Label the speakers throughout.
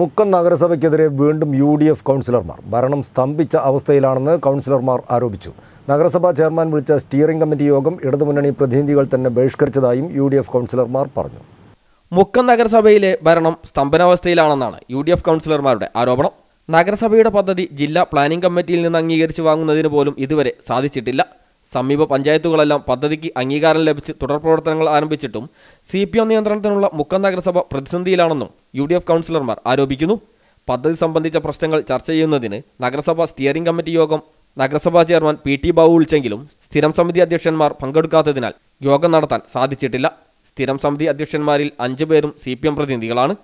Speaker 1: മുക്കം നഗരസഭയ്ക്കെതിരെ വീണ്ടും U D F കൗൺസിലർമാർ ഭരണം സ്തംഭിച്ച അവസ്ഥയിലാണെന്ന് കൗൺസിലർമാർ ആരോപിച്ചു നഗരസഭാ ചെയർമാൻ വിളിച്ച സ്റ്റിയറിംഗ് കമ്മിറ്റി യോഗം ഇടതുമുന്നണി പ്രതിനിധികൾ തന്നെ ബഹിഷ്കരിച്ചതായും യു ഡി എഫ് കൗൺസിലർമാർ പറഞ്ഞു മുക്കം നഗരസഭയിലെ ഭരണം സ്തംഭനാവസ്ഥയിലാണെന്നാണ് യു ഡി എഫ് കൗൺസിലർമാരുടെ ആരോപണം നഗരസഭയുടെ പദ്ധതി ജില്ലാ പ്ലാനിംഗ് കമ്മിറ്റിയിൽ നിന്ന് അംഗീകരിച്ച് വാങ്ങുന്നതിന് പോലും ഇതുവരെ സാധിച്ചിട്ടില്ല സമീപ പഞ്ചായത്തുകളെല്ലാം പദ്ധതിക്ക് അംഗീകാരം ലഭിച്ച് തുടർ പ്രവർത്തനങ്ങൾ ആരംഭിച്ചിട്ടും സി പി എം നിയന്ത്രണത്തിനുള്ള മുക്കം നഗരസഭ പ്രതിസന്ധിയിലാണെന്നും യു ഡി എഫ് കൗൺസിലർമാർ ആരോപിക്കുന്നു പദ്ധതി സംബന്ധിച്ച പ്രശ്നങ്ങൾ ചർച്ച ചെയ്യുന്നതിന് നഗരസഭ സ്റ്റിയറിംഗ് കമ്മിറ്റി യോഗം നഗരസഭാ ചെയർമാൻ പി ടി ബാബു വിളിച്ചെങ്കിലും സ്ഥിരം സമിതി അധ്യക്ഷന്മാർ പങ്കെടുക്കാത്തതിനാൽ യോഗം നടത്താൻ സാധിച്ചിട്ടില്ല സ്ഥിരം സമിതി അധ്യക്ഷന്മാരിൽ അഞ്ചു പേരും സി പി എം പ്രതിനിധികളാണ്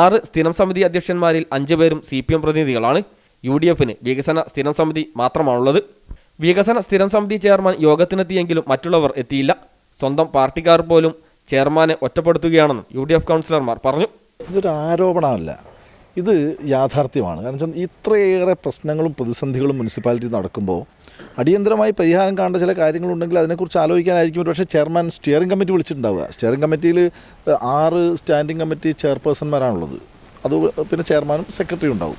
Speaker 1: ആറ് സ്ഥിരം സമിതി അധ്യക്ഷന്മാരിൽ അഞ്ചു പേരും സി പി എം പ്രതിനിധികളാണ് യു ഡി എഫിന് വികസന സ്ഥിരം സമിതി മാത്രമാണുള്ളത് വികസന സ്ഥിരം സമിതി ചെയർമാൻ യോഗത്തിനെത്തിയെങ്കിലും മറ്റുള്ളവർ എത്തിയില്ല സ്വന്തം പാർട്ടിക്കാർ പോലും ചെയർമാനെ ഒറ്റപ്പെടുത്തുകയാണെന്നും യു ഡി എഫ് കൗൺസിലർമാർ പറഞ്ഞു
Speaker 2: ഇതൊരു ആരോപണമല്ല ഇത് യാഥാർത്ഥ്യമാണ് കാരണം വെച്ചാൽ ഇത്രയേറെ പ്രശ്നങ്ങളും പ്രതിസന്ധികളും മുനിസിപ്പാലിറ്റി നടക്കുമ്പോൾ അടിയന്തരമായി പരിഹാരം കാണേണ്ട ചില കാര്യങ്ങളുണ്ടെങ്കിൽ അതിനെക്കുറിച്ച് ആലോചിക്കാനായിരിക്കും പക്ഷേ ചെയർമാൻ സ്റ്റിയറിംഗ് കമ്മിറ്റി വിളിച്ചിട്ടുണ്ടാവുക സ്റ്റിയറിംഗ് കമ്മിറ്റിയിൽ ആറ് സ്റ്റാൻഡിംഗ് കമ്മിറ്റി ചെയർപേഴ്സൺമാരാണുള്ളത് അത് പിന്നെ ചെയർമാനും സെക്രട്ടറി ഉണ്ടാവും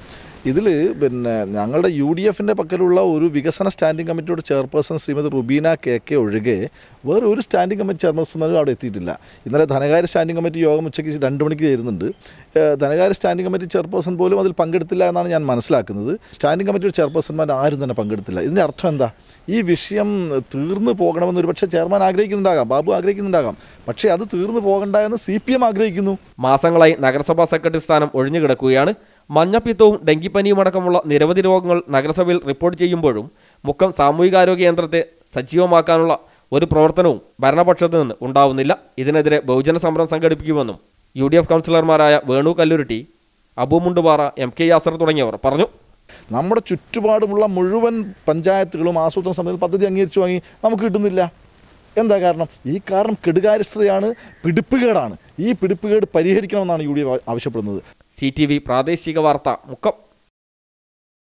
Speaker 2: ഇതിൽ പിന്നെ ഞങ്ങളുടെ യു ഡി എഫിൻ്റെ പക്കലുള്ള ഒരു വികസന സ്റ്റാൻഡിംഗ് കമ്മിറ്റിയുടെ chairperson Shrimati Rubina K K ഒഴികെ വേറെ ഒരു സ്റ്റാൻഡിംഗ് കമ്മിറ്റി ചെയർപേഴ്സൺമാരും അവിടെ എത്തിയിട്ടില്ല ഇന്നലെ ധനകാര്യ സ്റ്റാൻഡിംഗ് കമ്മിറ്റി യോഗം ഉച്ചയ്ക്ക് രണ്ട് മണിക്ക് ചേരുന്നുണ്ട് ധനകാര്യ സ്റ്റാൻഡിംഗ് കമ്മിറ്റി ചെയർപേഴ്സൺ പോലും അതിൽ പങ്കെടുത്തില്ല എന്നാണ് ഞാൻ മനസ്സിലാക്കുന്നത് സ്റ്റാൻഡിംഗ് കമ്മിറ്റിയുടെ ചെയർപേഴ്സൺമാർ ആരും തന്നെ പങ്കെടുത്തില്ല ഇതിൻ്റെ അർത്ഥം എന്താ ഈ വിഷയം തീർന്നു പോകണമെന്ന് പക്ഷേ ചെയർമാൻ ആഗ്രഹിക്കുന്നുണ്ടാകാം ബാബു ആഗ്രഹിക്കുന്നുണ്ടാകാം പക്ഷേ അത് തീർന്നു പോകണ്ട എന്ന് സി പി എം ആഗ്രഹിക്കുന്നു മാസങ്ങളായി നഗരസഭാ സെക്രട്ടറി സ്ഥാനം ഒഴിഞ്ഞു
Speaker 1: കിടക്കുകയാണ് മഞ്ഞപ്പിത്തവും ഡെങ്കിപ്പനിയുമടക്കമുള്ള നിരവധി രോഗങ്ങൾ നഗരസഭയിൽ റിപ്പോർട്ട് ചെയ്യുമ്പോഴും മുക്കം സാമൂഹികാരോഗ്യ കേന്ദ്രത്തെ സജീവമാക്കാനുള്ള ഒരു പ്രവർത്തനവും ഭരണപക്ഷത്തു നിന്ന് ഉണ്ടാവുന്നില്ല ഇതിനെതിരെ ബഹുജന സമരം സംഘടിപ്പിക്കുമെന്നും യു ഡി എഫ് കൗൺസിലർമാരായ വേണു കല്ലുരുട്ടി അബുമുണ്ടുപാറ എം കെ യാസർ തുടങ്ങിയവർ പറഞ്ഞു
Speaker 2: നമ്മുടെ ചുറ്റുപാടുമുള്ള മുഴുവൻ പഞ്ചായത്തുകളും ആസൂത്രണ സമിതിയിൽ പദ്ധതി അംഗീകരിച്ചു വാങ്ങി നമുക്ക് കിട്ടുന്നില്ല എന്താ കാരണം ഈ കാരണം കെടുകാര്യസ്ഥതയാണ് പിടിപ്പുകേടാണ് ഈ പിടിപ്പുകേട് പരിഹരിക്കണമെന്നാണ് യു ഡി എഫ് ആവശ്യപ്പെടുന്നത് സി ടി വി പ്രാദേശിക
Speaker 1: വാർത്ത മുക്കം